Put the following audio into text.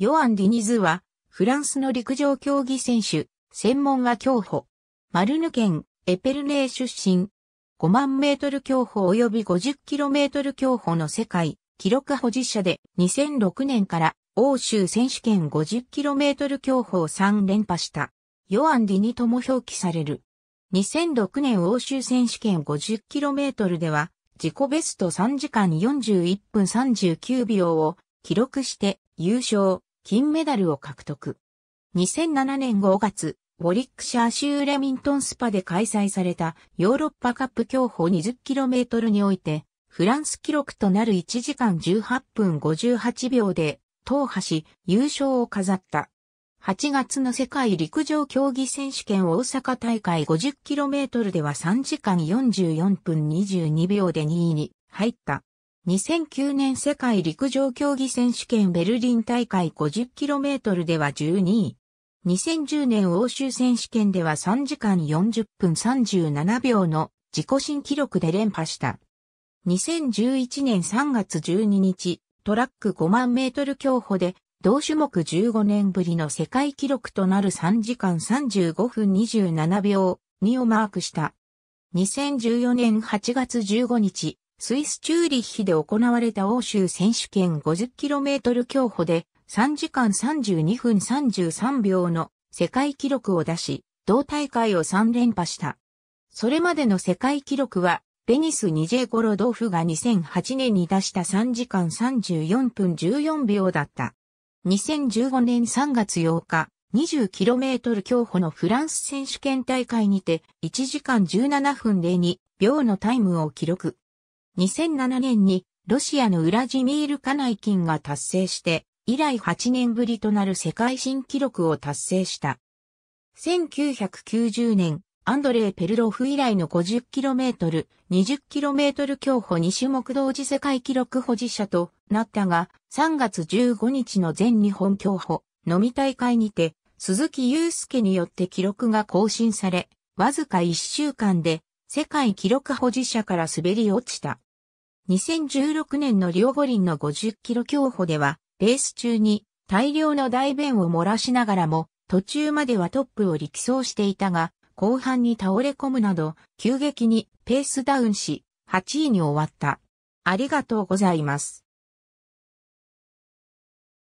ヨアン・ディニズは、フランスの陸上競技選手、専門は競歩。マルヌ県、エペルネー出身。5万メートル競歩及び50キロメートル競歩の世界、記録保持者で2006年から欧州選手権50キロメートル競歩を3連覇した。ヨアン・ディニとも表記される。2006年欧州選手権5 0トルでは、自己ベスト3時間41分39秒を記録して優勝。金メダルを獲得。2007年5月、ウォリックシャー州レミントンスパで開催されたヨーロッパカップ競歩 20km において、フランス記録となる1時間18分58秒で、踏破し、優勝を飾った。8月の世界陸上競技選手権大阪大会 50km では3時間44分22秒で2位に入った。2009年世界陸上競技選手権ベルリン大会 50km では12位。2010年欧州選手権では3時間40分37秒の自己新記録で連覇した。2011年3月12日、トラック5万メートル競歩で、同種目15年ぶりの世界記録となる3時間35分27秒2をマークした。2014年8月15日、スイスチューリッヒで行われた欧州選手権 50km 競歩で3時間32分33秒の世界記録を出し、同大会を3連覇した。それまでの世界記録は、ベニス・ニジェゴロドーフが2008年に出した3時間34分14秒だった。2015年3月8日、20km 競歩のフランス選手権大会にて1時間17分02秒のタイムを記録。2007年にロシアのウラジミール・カナイキンが達成して、以来8年ぶりとなる世界新記録を達成した。1990年、アンドレイ・ペルロフ以来の 50km、20km 競歩2種目同時世界記録保持者となったが、3月15日の全日本競歩、飲み大会にて、鈴木祐介によって記録が更新され、わずか1週間で世界記録保持者から滑り落ちた。2016年の両五輪の50キロ競歩では、レース中に大量の大便を漏らしながらも、途中まではトップを力走していたが、後半に倒れ込むなど、急激にペースダウンし、8位に終わった。ありがとうございます。